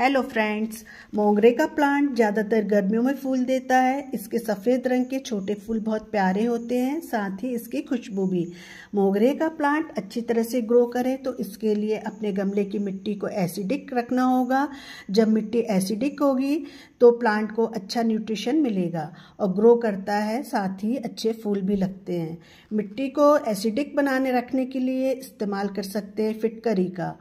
hello friends मोगरे का plant ज़्यादातर गर्मियों में फूल देता है इसके सफ़ेद रंग के छोटे फूल बहुत प्यारे होते हैं साथ ही इसकी खुशबू भी मोगरे का प्लांट अच्छी तरह से ग्रो करे तो इसके लिए अपने गमले की मिट्टी को एसिडिक रखना होगा जब मिट्टी एसिडिक होगी तो प्लांट को अच्छा न्यूट्रिशन मिलेगा और ग्रो करता है साथ ही अच्छे फूल भी लगते हैं मिट्टी को एसिडिक बनाने रखने के लिए इस्तेमाल कर सकते हैं फिटकरी का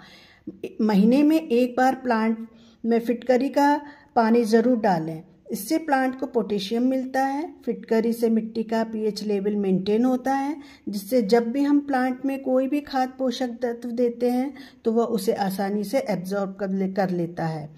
महीने में एक बार प्लांट में फिटकरी का पानी ज़रूर डालें इससे प्लांट को पोटेशियम मिलता है फिटकरी से मिट्टी का पीएच लेवल मेंटेन होता है जिससे जब भी हम प्लांट में कोई भी खाद पोषक तत्व देते हैं तो वह उसे आसानी से एब्जॉर्ब कर, ले, कर लेता है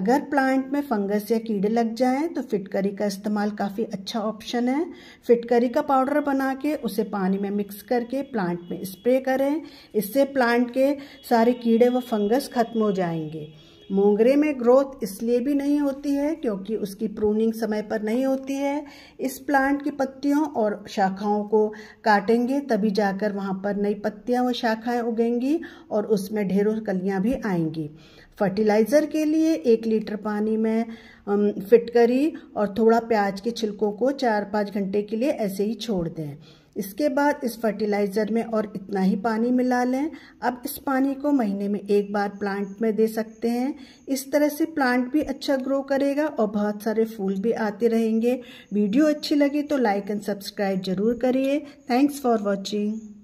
अगर प्लांट में फंगस या कीड़े लग जाएं तो फिटकरी का इस्तेमाल काफ़ी अच्छा ऑप्शन है फिटकरी का पाउडर बना के उसे पानी में मिक्स करके प्लांट में स्प्रे करें इससे प्लांट के सारे कीड़े व फंगस खत्म हो जाएंगे मोंगरे में ग्रोथ इसलिए भी नहीं होती है क्योंकि उसकी प्रूनिंग समय पर नहीं होती है इस प्लांट की पत्तियों और शाखाओं को काटेंगे तभी जाकर वहाँ पर नई पत्तियाँ व शाखाएँ उगेंगी और उसमें ढेरों कलियाँ भी आएंगी फर्टिलाइज़र के लिए एक लीटर पानी में फिटकरी और थोड़ा प्याज के छिलकों को चार पाँच घंटे के लिए ऐसे ही छोड़ दें इसके बाद इस फर्टिलाइज़र में और इतना ही पानी मिला लें अब इस पानी को महीने में एक बार प्लांट में दे सकते हैं इस तरह से प्लांट भी अच्छा ग्रो करेगा और बहुत सारे फूल भी आते रहेंगे वीडियो अच्छी लगी तो लाइक एंड सब्सक्राइब जरूर करिए थैंक्स फॉर वॉचिंग